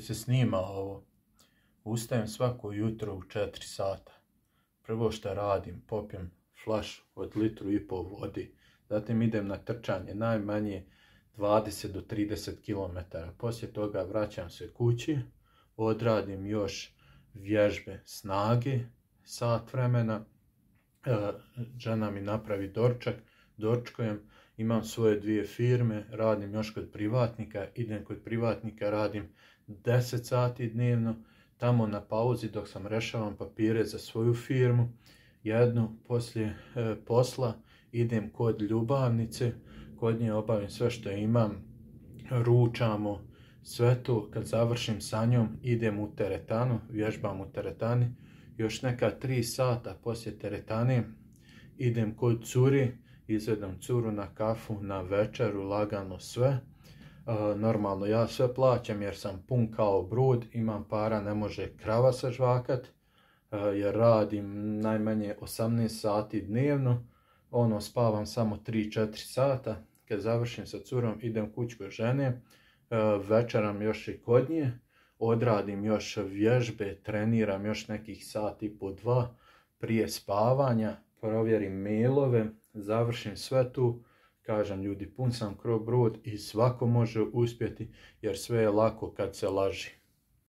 se snima ovo. Ustajem svako jutro u 4 sata. Prvo što radim, popijem flaš od litru i pol vodi. Zatim idem na trčanje, najmanje 20 do 30 km. Poslije toga vraćam se kući, odradim još vježbe snage, sat vremena, e, žena mi napravi dorčak, dočekujem, imam svoje dvije firme, radim još kod privatnika, idem kod privatnika, radim 10 sati dnevno, tamo na pauzi dok sam rešavam papire za svoju firmu, jednu poslije e, posla idem kod ljubavnice, kod nje obavim sve što imam, ručamo, sve to kad završim sa njom idem u teretanu, vježbam u teretani, još neka 3 sata poslije teretane idem kod curi, izvedem curu na kafu, na večeru, lagano sve. E, normalno ja sve plaćam jer sam pun kao brud, imam para, ne može krava se žvakat e, jer radim najmanje 18 sati dnevno, ono spavam samo 3-4 sata, kad završim sa curom idem kuć kod žene, e, večeram još i kod nje, odradim još vježbe, treniram još nekih sati po dva prije spavanja, provjerim mailove, završim sve tu, kažem ljudi pun sam krov brod i svako može uspjeti jer sve je lako kad se laži.